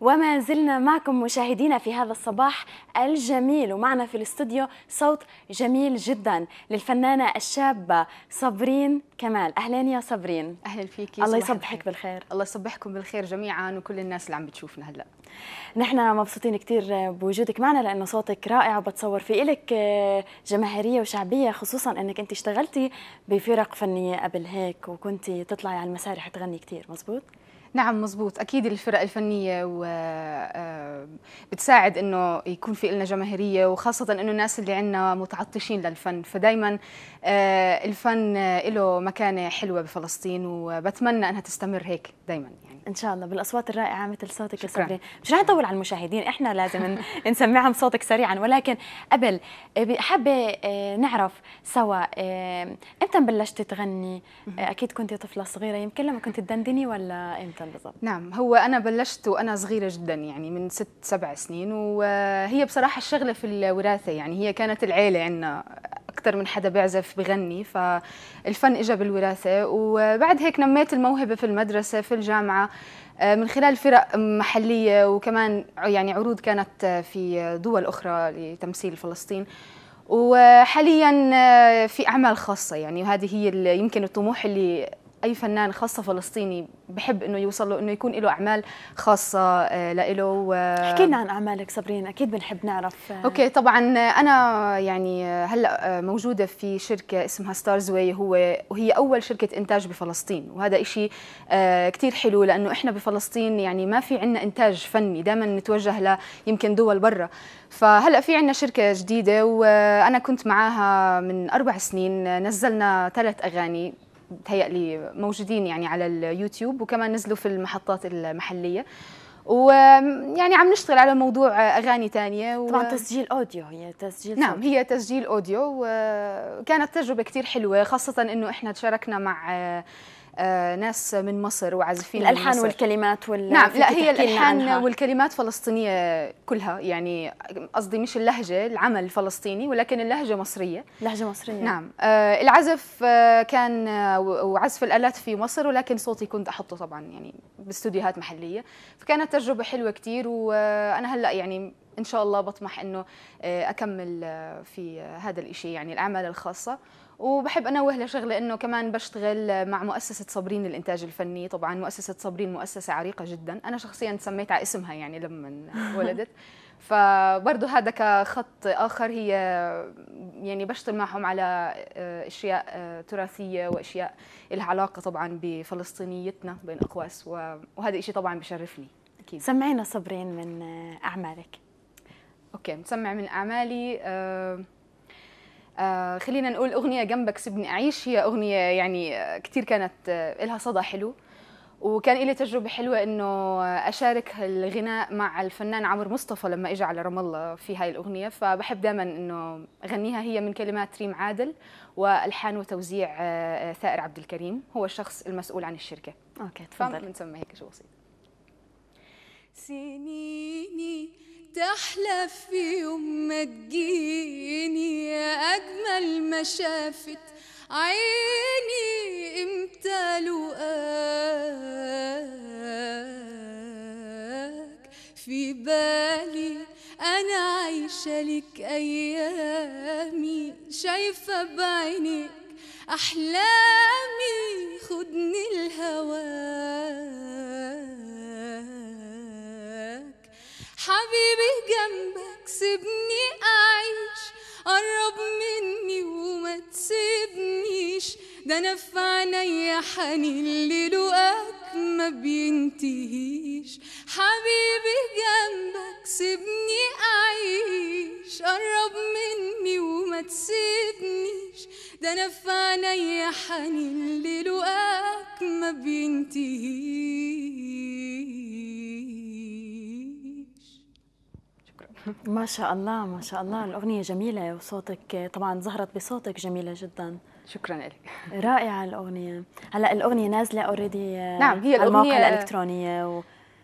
وما زلنا معكم مشاهدينا في هذا الصباح الجميل ومعنا في الاستوديو صوت جميل جدا للفنانة الشابة صابرين كمال أهلا يا صابرين أهلا فيكي الله يصبحك بالخير الله يصبحكم بالخير جميعا وكل الناس اللي عم بتشوفنا هلأ نحن مبسوطين كثير بوجودك معنا لأنه صوتك رائع وبتصور في إلك آه، جماهيرية وشعبية خصوصا أنك أنت اشتغلتي بفرق فنية قبل هيك وكنتي تطلعي على المسارح تغني كثير مزبوط نعم مزبوط اكيد الفرق الفنيه و آه، آه، بتساعد انه يكون في لنا جماهيريه وخاصه انه الناس اللي عندنا متعطشين للفن فدائما آه، الفن له مكانه حلوه بفلسطين وبتمنى انها تستمر هيك دائما يعني ان شاء الله بالاصوات الرائعه مثل صوتك يا صبري مش رح نطول على المشاهدين احنا لازم نسمعهم صوتك سريعا ولكن قبل حابه نعرف سوا امتى بلشتي تغني اكيد كنت طفله صغيره يمكن لما كنت تدندني ولا امتى بالضبط نعم هو أنا بلشت وأنا صغيرة جدا يعني من ست سبع سنين وهي بصراحة الشغلة في الوراثة يعني هي كانت العيلة عندنا أكثر من حدا بيعزف بغني فالفن إجا بالوراثة وبعد هيك نميت الموهبة في المدرسة في الجامعة من خلال فرق محلية وكمان يعني عروض كانت في دول أخرى لتمثيل فلسطين وحاليا في أعمال خاصة يعني وهذه هي يمكن الطموح اللي اي فنان خاصه فلسطيني بحب انه يوصل له انه يكون له اعمال خاصه آه، لإله و... احكي لنا عن اعمالك صابرين اكيد بنحب نعرف اوكي طبعا انا يعني هلا موجوده في شركه اسمها ستارز واي هو وهي اول شركه انتاج بفلسطين وهذا إشي آه، كثير حلو لانه احنا بفلسطين يعني ما في عندنا انتاج فني دائما نتوجه ل يمكن دول برا فهلا في عندنا شركه جديده وانا كنت معاها من اربع سنين نزلنا ثلاث اغاني بتهيألي موجودين يعني على اليوتيوب وكمان نزلوا في المحطات المحلية ويعني عم نشتغل على موضوع اغاني ثانيه و... طبعا تسجيل اوديو هي تسجيل نعم هي تسجيل اوديو وكانت تجربه كثير حلوه خاصه انه احنا تشاركنا مع آه، ناس من مصر وعازفين الالحان من مصر. والكلمات وال نعم لا هي الالحان عنها. والكلمات فلسطينيه كلها يعني قصدي مش اللهجه العمل فلسطيني ولكن اللهجه مصريه لهجه مصريه نعم آه، العزف آه، كان وعزف الالات في مصر ولكن صوتي كنت احطه طبعا يعني باستديوهات محليه فكانت تجربه حلوه كثير وانا هلا يعني ان شاء الله بطمح انه اكمل في هذا الشيء يعني الاعمال الخاصه وبحب انوه لشغله انه كمان بشتغل مع مؤسسه صابرين للانتاج الفني طبعا مؤسسه صابرين مؤسسه عريقه جدا انا شخصيا سميت على اسمها يعني لما ولدت فبرضه هذا كخط اخر هي يعني بشتغل معهم على آه، اشياء آه، تراثيه واشياء لها علاقه طبعا بفلسطينيتنا بين اقواس وهذا شيء طبعا بشرفني اكيد سمعينا صابرين من آه، اعمالك اوكي نسمع من اعمالي أه آه خلينا نقول اغنيه جنبك سيبني اعيش هي اغنيه يعني آه، كثير كانت آه، لها صدى حلو وكان لي تجربه حلوه انه آه، اشارك الغناء مع الفنان عمرو مصطفى لما اجى على رام الله في هاي الاغنيه فبحب دائما انه اغنيها هي من كلمات ريم عادل والحان وتوزيع ثائر عبد الكريم هو الشخص المسؤول عن الشركه اوكي تفضل بنسمي هيك شو بسيط سنيني تحلف في يوم ما تجيني يا أجمل ما شافت عيني امتى لقاك في بالي أنا عايشة لك أيامي شايفة بعينيك أحلامي خدني الهوى تكسبني أعيش قرب مني وما تسيبنيش ده أنا في عينيا حنين للقاك ما بينتهيش حبيبي جنبك سيبني أعيش قرب مني وما تسيبنيش ده أنا في عينيا حنين للقاك ما بينتهيش ما شاء الله ما شاء الله الأغنية جميلة وصوتك آه، طبعا ظهرت بصوتك جميلة جدا شكرا لك رائعة الأغنية هلا الأغنية نازلة اوريدي آه، نعم هي على المواقع الإلكترونية و...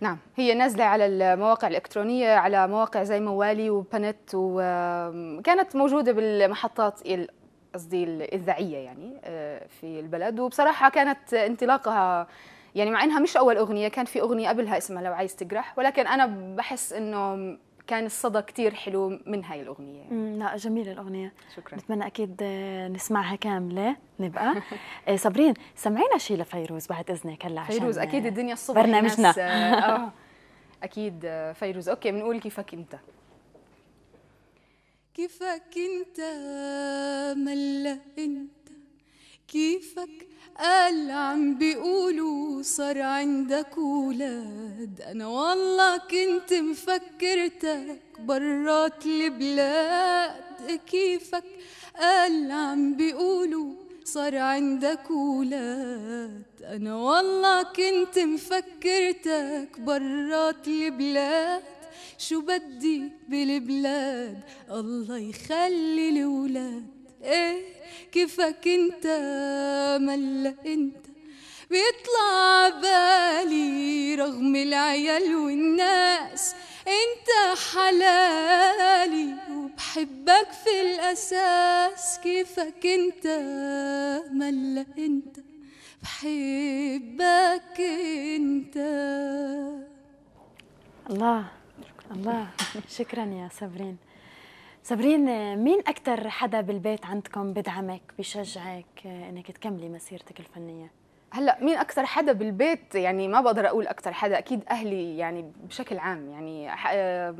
نعم هي نازلة على المواقع الإلكترونية على مواقع زي موالي وبنت وكانت موجودة بالمحطات قصدي الإذاعية يعني آه، في البلد وبصراحة كانت انطلاقها يعني مع انها مش اول اغنيه كان في اغنيه قبلها اسمها لو عايز تجرح ولكن انا بحس انه كان الصدى كتير حلو من هاي الأغنية يعني. لا جميلة الأغنية شكرا بتمنى أكيد آه، نسمعها كاملة نبقى آه، صابرين سمعينا شيء لفيروز بعد إذنك هلا عشان فيروز أكيد الدنيا آه، الصبح برنامجنا آه أكيد فيروز أوكي بنقول كيفك أنت كيفك أنت ملا أنت كيفك قال عم بيقولوا وصار عندك ولاد انا والله كنت مفكرتك برات البلاد كيفك قال عم بيقولوا صار عندك ولاد انا والله كنت مفكرتك برات البلاد شو بدي بالبلاد الله يخلي الولاد ايه كيفك انت ملا انت بيطلع بالي رغم العيال والناس انت حلالي وبحبك في الاساس كيفك انت ملا انت بحبك انت الله الله شكرا يا صابرين صابرين مين اكثر حدا بالبيت عندكم بدعمك بشجعك انك تكملي مسيرتك الفنيه هلا مين اكثر حدا بالبيت يعني ما بقدر اقول اكثر حدا اكيد اهلي يعني بشكل عام يعني آه،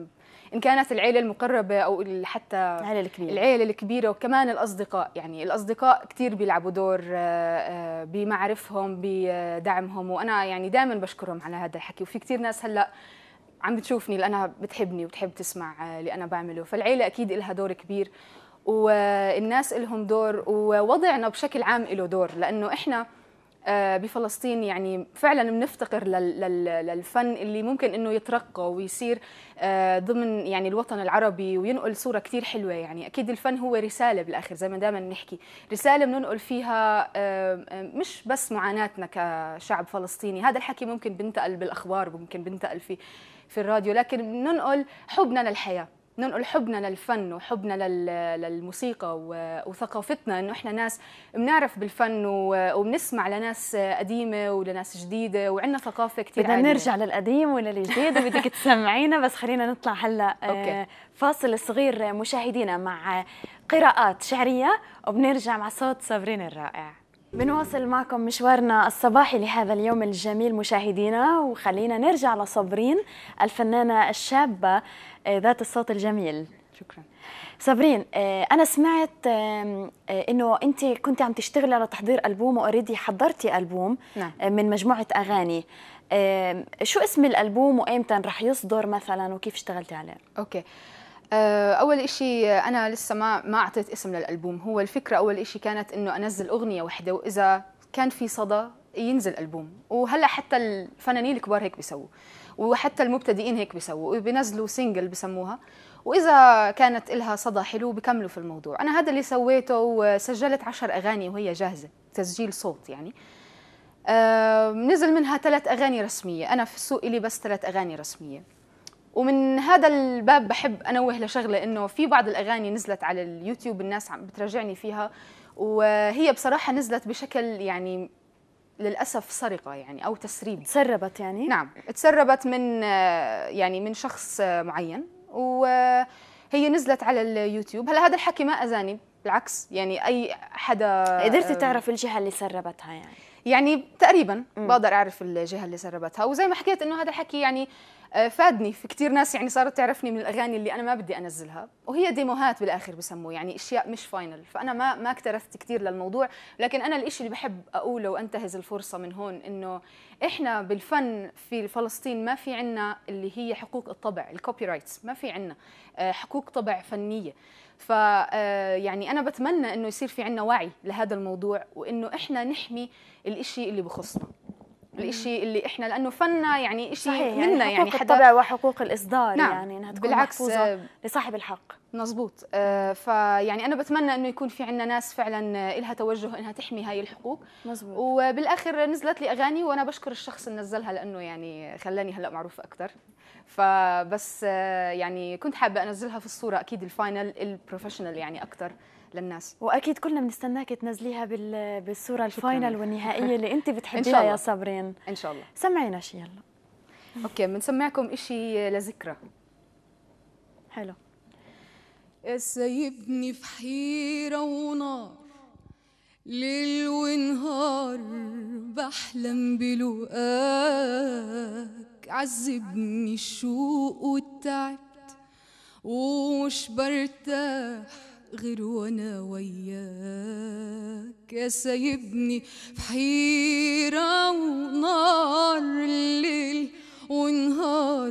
ان كانت العيله المقربه او حتى العيله الكبيره العيله الكبيره وكمان الاصدقاء يعني الاصدقاء كثير بيلعبوا دور آه، آه، بمعرفهم بدعمهم وانا يعني دائما بشكرهم على هذا الحكي وفي كثير ناس هلا عم بتشوفني لانها بتحبني وبتحب تسمع اللي انا بعمله فالعيله اكيد لها دور كبير والناس لهم دور ووضعنا بشكل عام له دور لانه احنا آه، بفلسطين يعني فعلا بنفتقر للفن اللي ممكن انه يترقى ويصير آه، ضمن يعني الوطن العربي وينقل صوره كثير حلوه يعني اكيد الفن هو رساله بالاخر زي ما دائما بنحكي رساله بننقل فيها مش بس معاناتنا كشعب فلسطيني هذا الحكي ممكن بنتقل بالاخبار ممكن بنتقل في في الراديو لكن بننقل حبنا للحياه ننقل حبنا للفن وحبنا للموسيقى وثقافتنا انه احنا ناس بنعرف بالفن وبنسمع لناس قديمه ولناس جديده وعندنا ثقافه كثير بدنا نرجع للقديم وللجديد وبدك تسمعينا بس خلينا نطلع هلا آه، أوكي. فاصل صغير مشاهدينا مع قراءات شعريه وبنرجع مع صوت صابرين الرائع بنواصل معكم مشوارنا الصباحي لهذا اليوم الجميل مشاهدينا وخلينا نرجع لصابرين الفنانة الشابة آه، ذات الصوت الجميل شكرا صابرين آه، انا سمعت آه، انه انت كنت عم تشتغلي على تحضير البوم واريدي حضرتي البوم نعم. من مجموعه اغاني شو اسم الالبوم وامتى رح يصدر مثلا وكيف اشتغلتي عليه اوكي اول شيء انا لسه ما ما اعطيت اسم للالبوم هو الفكره اول شيء كانت انه انزل اغنيه واحده واذا كان في صدى ينزل البوم وهلا حتى الفنانين الكبار هيك بيسووا وحتى المبتدئين هيك بيسووا بينزلوا سنجل بسموها واذا كانت إلها صدى حلو بكملوا في الموضوع انا هذا اللي سويته وسجلت عشر اغاني وهي جاهزه تسجيل صوت يعني آه نزل منها ثلاث اغاني رسميه انا في السوق لي بس ثلاث اغاني رسميه ومن هذا الباب بحب انوه لشغله انه في بعض الاغاني نزلت على اليوتيوب الناس عم بترجعني فيها وهي بصراحه نزلت بشكل يعني للاسف سرقه يعني او تسريب تسربت يعني نعم تسربت من آه، يعني من شخص آه، معين وهي نزلت على اليوتيوب هلا هذا الحكي ما اذاني بالعكس يعني اي حدا قدرتي آه، تعرف الجهه اللي سربتها يعني يعني تقريبا بقدر اعرف الجهه اللي سربتها وزي ما حكيت انه هذا الحكي يعني آه، فادني في كثير ناس يعني صارت تعرفني من الاغاني اللي انا ما بدي انزلها وهي ديموهات بالاخر بسموه يعني اشياء مش فاينل فانا ما ما اكترثت كثير للموضوع لكن انا الإشي اللي بحب اقوله وانتهز الفرصه من هون انه احنا بالفن في فلسطين ما في عنا اللي هي حقوق الطبع الكوبي رايتس ما في عنا آه، حقوق طبع فنيه ف آه، يعني انا بتمنى انه يصير في عنا وعي لهذا الموضوع وانه احنا نحمي الإشي اللي بخصنا الشيء اللي احنا لانه فنا يعني شيء يعني منا يعني, يعني حقوق الطبع وحقوق الاصدار نعم يعني انها تكون بالعكس محفوظه آه، لصاحب الحق مزبوط آه فيعني انا بتمنى انه يكون في عندنا ناس فعلا آه، لها توجه انها تحمي هاي الحقوق مزبوط وبالاخر نزلت لي اغاني وانا بشكر الشخص اللي نزلها لانه يعني خلاني هلا معروف اكثر فبس آه يعني كنت حابه انزلها في الصوره اكيد الفاينل البروفيشنال يعني اكثر للناس واكيد كلنا بنستناك تنزليها بالصوره الفاينل والنهائيه اللي انت بتحبيها يا صابرين ان شاء الله سمعينا شيء يلا اوكي بنسمعكم شيء لذكرى حلو سايبني في حيرة ونار ليل ونهار بحلم بلقاك عذبني الشوق والتعب ومش برتاح غير وانا وياك يا سايبني في حيرة ونار الليل ونهار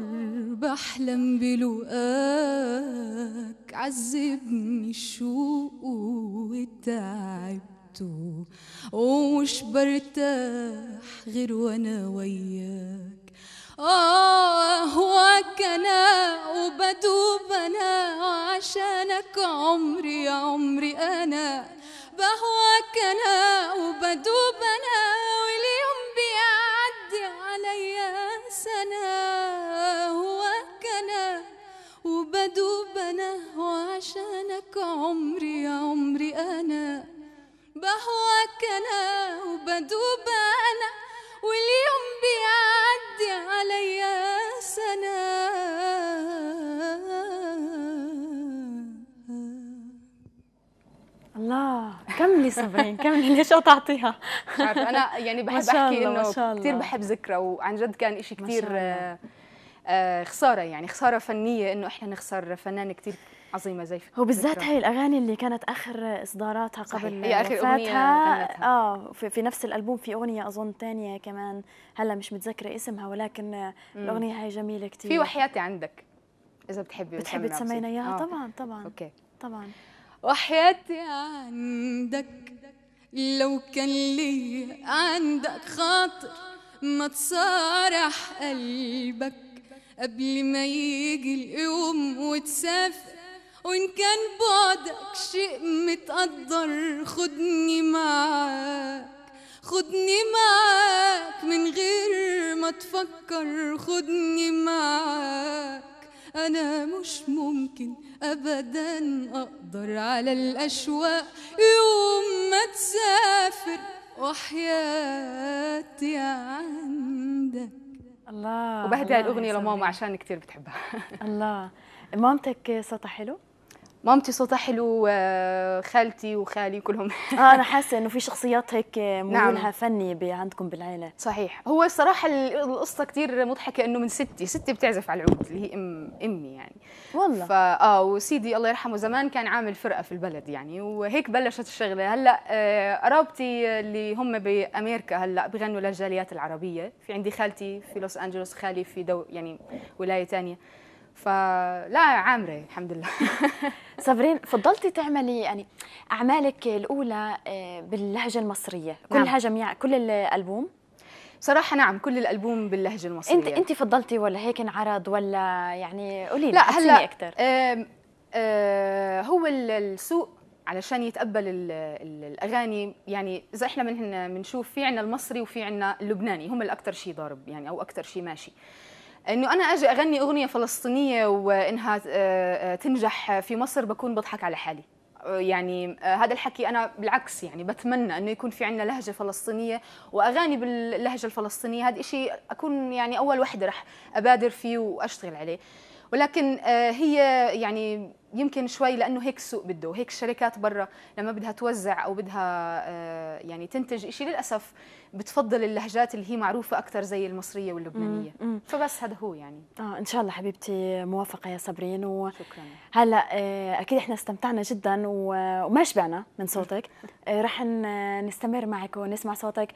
بحلم بلقاك عذبني الشوق وتعبت ومش برتاح غير وانا وياك آه عشانك عمري عمري أنا بهواك أنا وبدوب أنا واليوم بيعدي عليا سنة هواك أنا وبدوب أنا وعشانك عمري عمري أنا بهواك أنا وبدوب أنا واليوم ناقصه كملي ليش قطعتيها؟ مش عارفه انا يعني بحب احكي انه كثير بحب ذكرى وعن جد كان شيء كثير آه، آه، خساره يعني خساره فنيه انه احنا نخسر فنانه كثير عظيمه زي فكرة وبالذات هاي الاغاني اللي كانت اخر اصداراتها قبل هي اخر وفاتها اه في, في نفس الالبوم في اغنيه اظن ثانيه كمان هلا مش متذكره اسمها ولكن مم. الاغنيه هاي جميله كثير في وحياتي عندك اذا بتحبي بتحبي تسمينا اياها آه. طبعا طبعا اوكي طبعا وحياتي عندك لو كان لي عندك خاطر ما تصارح قلبك قبل ما يجي اليوم وتسافر وإن كان بعدك شيء متقدر خدني معاك خدني معاك من غير ما تفكر خدني معاك أنا مش ممكن أبدا أقدر على الأشواق يوم ما تسافر وحياتي عندك الله وبهدي الأغنية لماما عشان كثير بتحبها الله مامتك صوتها حلو؟ مامتي صوتها حلو وخالتي وخالي كلهم آه انا حاسه انه في شخصيات هيك ميولها نعم. فني عندكم بالعيله صحيح هو الصراحه القصه كثير مضحكه انه من ستي ستي بتعزف على العود اللي هي ام امي يعني والله فا اه وسيدي الله يرحمه زمان كان عامل فرقه في البلد يعني وهيك بلشت الشغله هلا آه، قرابتي اللي هم بامريكا هلا بغنوا للجاليات العربيه في عندي خالتي في لوس انجلوس خالي في دو يعني ولايه ثانيه فلا عامره الحمد لله صابرين فضلتي تعملي يعني اعمالك الاولى آه، باللهجه المصريه كلها نعم. جميع كل الالبوم صراحة نعم كل الألبوم باللهجة المصرية أنت أنت فضلتي ولا هيك انعرض ولا يعني قولي لا هلا أكثر آه، هو السوق علشان يتقبل الـ الـ الاغاني يعني اذا احنا منهن بنشوف في عندنا المصري وفي عندنا اللبناني هم الاكثر شيء ضارب يعني او اكثر شيء ماشي آه انه انا اجي اغني اغنيه فلسطينيه وانها آه، آه، تنجح في مصر بكون بضحك على حالي آه، يعني هذا الحكي انا بالعكس يعني بتمنى انه يكون في عندنا لهجه فلسطينيه واغاني باللهجه الفلسطينيه هذا شيء اكون يعني اول وحده رح ابادر فيه واشتغل عليه ولكن هي يعني يمكن شوي لانه هيك السوق بده هيك الشركات برا لما بدها توزع او بدها آه، يعني تنتج شيء للاسف بتفضل اللهجات اللي هي معروفه اكثر زي المصريه واللبنانيه مم. فبس هذا هو يعني اه ان شاء الله حبيبتي موافقه يا صابرين و... شكرا هلا آه، اكيد احنا استمتعنا جدا و... وما شبعنا من صوتك آه، رح نستمر معك ونسمع صوتك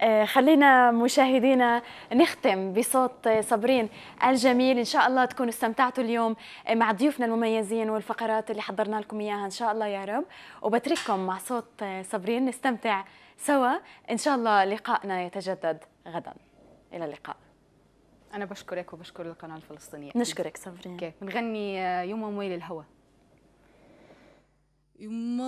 آه، خلينا مشاهدينا نختم بصوت صابرين الجميل ان شاء الله تكونوا استمتعتوا اليوم مع ضيوفنا المميزين والفقرات اللي حضرنا لكم اياها ان شاء الله يا رب وبترككم مع صوت صابرين نستمتع سوا ان شاء الله لقائنا يتجدد غدا الى اللقاء انا بشكرك وبشكر القناه الفلسطينيه نشكرك صابرين اوكي بنغني يوم ويل الهوى يما